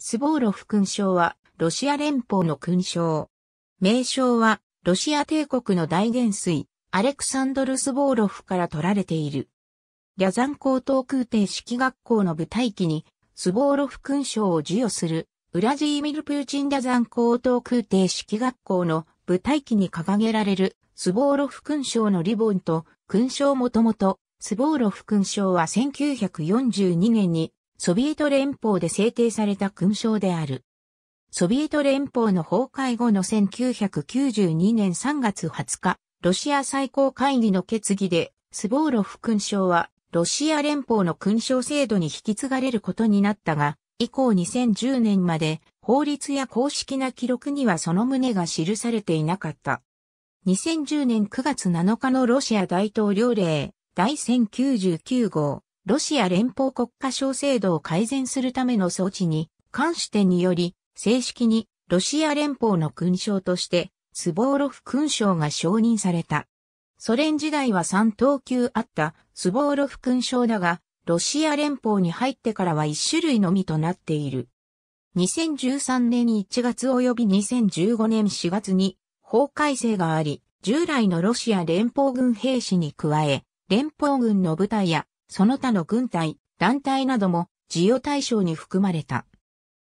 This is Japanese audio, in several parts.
スボーロフ勲章は、ロシア連邦の勲章。名称は、ロシア帝国の大元帥、アレクサンドル・スボーロフから取られている。リャザン高等空挺式学校の部隊機に、スボーロフ勲章を授与する、ウラジーミル・プーチン・リャザン高等空挺式学校の部隊機に掲げられる、スボーロフ勲章のリボンと、勲章もともと、スボーロフ勲章は1942年に、ソビエト連邦で制定された勲章である。ソビエト連邦の崩壊後の1992年3月20日、ロシア最高会議の決議で、スボーロフ勲章は、ロシア連邦の勲章制度に引き継がれることになったが、以降2010年まで、法律や公式な記録にはその旨が記されていなかった。2010年9月7日のロシア大統領令第1099号ロシア連邦国家省制度を改善するための措置に、関してにより、正式にロシア連邦の勲章として、スボーロフ勲章が承認された。ソ連時代は3等級あったスボーロフ勲章だが、ロシア連邦に入ってからは1種類のみとなっている。2013年1月及び2015年4月に法改正があり、従来のロシア連邦軍兵士に加え、連邦軍の部隊やその他の軍隊、団体なども授与対象に含まれた。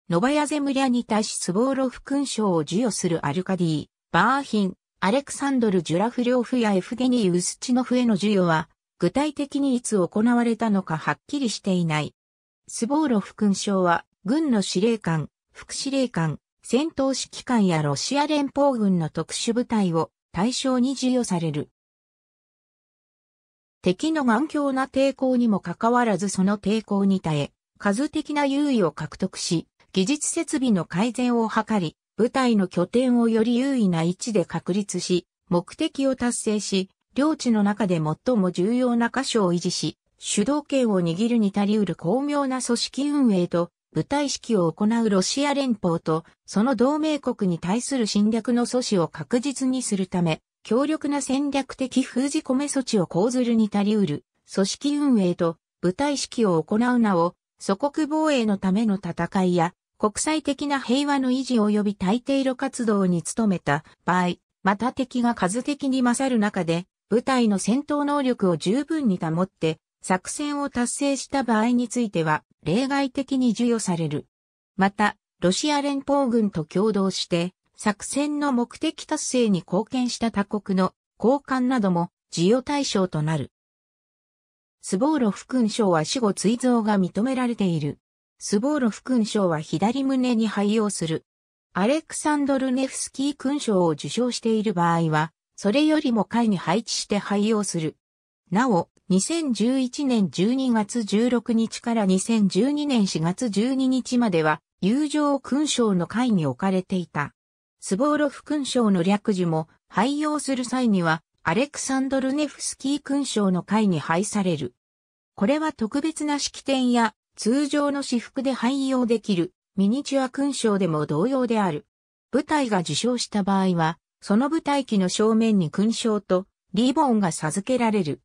ノバヤゼムリャに対しスボーロフ勲章を授与するアルカディ、バーヒン、アレクサンドル・ジュラフリョーフやエフゲニー・ウスチノフへの授与は、具体的にいつ行われたのかはっきりしていない。スボーロフ勲章は、軍の司令官、副司令官、戦闘指揮官やロシア連邦軍の特殊部隊を対象に授与される。敵の頑強な抵抗にもかかわらずその抵抗に耐え、数的な優位を獲得し、技術設備の改善を図り、部隊の拠点をより優位な位置で確立し、目的を達成し、領地の中で最も重要な箇所を維持し、主導権を握るに足りうる巧妙な組織運営と、部隊指揮を行うロシア連邦と、その同盟国に対する侵略の阻止を確実にするため、強力な戦略的封じ込め措置を講ずるに足りうる、組織運営と部隊指揮を行うなお、祖国防衛のための戦いや、国際的な平和の維持及び大抵路活動に努めた場合、また敵が数的に勝る中で、部隊の戦闘能力を十分に保って、作戦を達成した場合については、例外的に授与される。また、ロシア連邦軍と共同して、作戦の目的達成に貢献した他国の交換なども授与対象となる。スボーロフ勲章は死後追贈が認められている。スボーロフ勲章は左胸に配用する。アレクサンドルネフスキー勲章を受章している場合は、それよりも下位に配置して配用する。なお、2011年12月16日から2012年4月12日までは、友情勲章の会に置かれていた。スボーロフ勲章の略字も廃用する際には、アレクサンドルネフスキー勲章の会に配される。これは特別な式典や通常の私服で廃用できるミニチュア勲章でも同様である。部隊が受賞した場合は、その部隊機の正面に勲章とリボンが授けられる。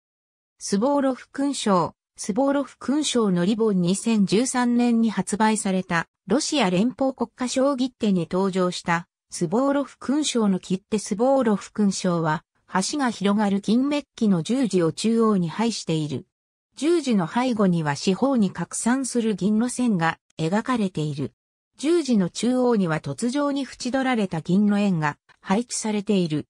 スボーロフ勲章、スボーロフ勲章のリボン2013年に発売されたロシア連邦国家将棋展に登場したスボーロフ勲章の切手スボーロフ勲章は、橋が広がる金メッキの十字を中央に配している。十字の背後には四方に拡散する銀の線が描かれている。十字の中央には突如に縁取られた銀の円が配置されている。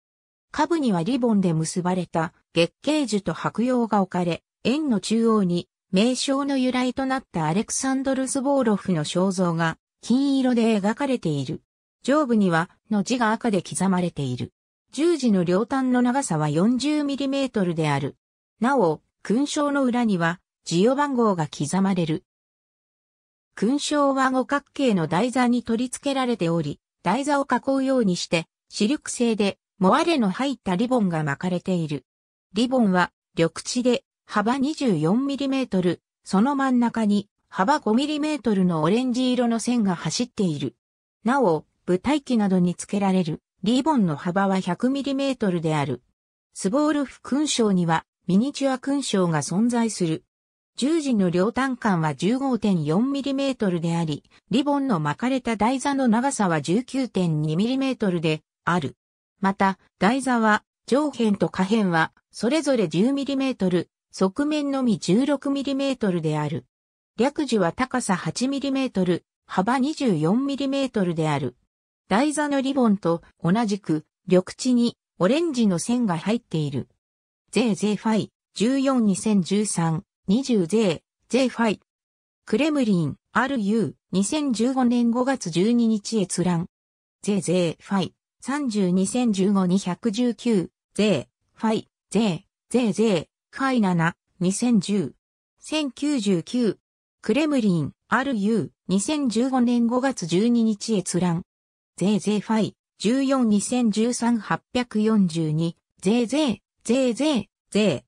下部にはリボンで結ばれた月桂樹と白葉が置かれ、円の中央に名称の由来となったアレクサンドル・スボーロフの肖像が金色で描かれている。上部には、の字が赤で刻まれている。十字の両端の長さは 40mm である。なお、勲章の裏には、ジオ番号が刻まれる。勲章は五角形の台座に取り付けられており、台座を囲うようにして、視力製で、モアレの入ったリボンが巻かれている。リボンは、緑地で、幅 24mm、その真ん中に、幅 5mm のオレンジ色の線が走っている。なお、舞台機などに付けられるリーボンの幅は 100mm である。スボールフ勲章にはミニチュア勲章が存在する。十字の両端間は 15.4mm であり、リボンの巻かれた台座の長さは 19.2mm である。また、台座は上辺と下辺はそれぞれ 10mm、側面のみ 16mm である。略字は高さ 8mm、幅 24mm である。台座のリボンと同じく緑地にオレンジの線が入っている。ゼーゼーファイ142013 20ゼーファイクレムリン RU 2015年5月12日閲覧ゼーゼーファイ32015-219ーファイゼーーゼーファイ7 2010 1099クレムリン RU2015 年5月12日閲覧ゼーゼーファイ、14-2013-842、ゼーゼー、ゼーゼー、ゼー。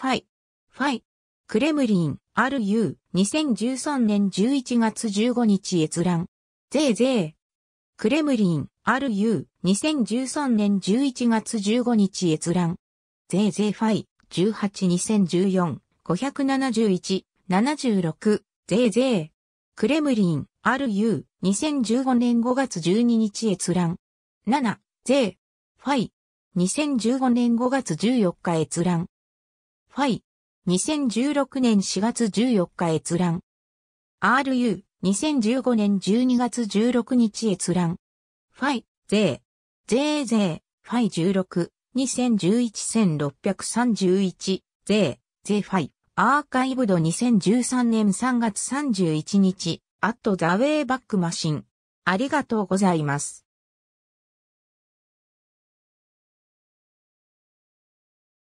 ファイ、ファイ。クレムリン、RU、2013年11月15日閲覧。ゼーゼー。クレムリン、RU、2013年11月15日閲覧。ゼーゼーファイ、18-2014、571、76、ぜいぜい。クレムリン、RU、2015年5月12日閲覧。7、税、ファイ、2015年5月14日閲覧。ファイ、2016年4月14日閲覧。RU、2015年12月16日閲覧。ファイ、税、税税、ファイ16、2011-1631、税、税ファイ。アーカイブド2013年3月31日、アットザウェイバックマシン。ありがとうございます。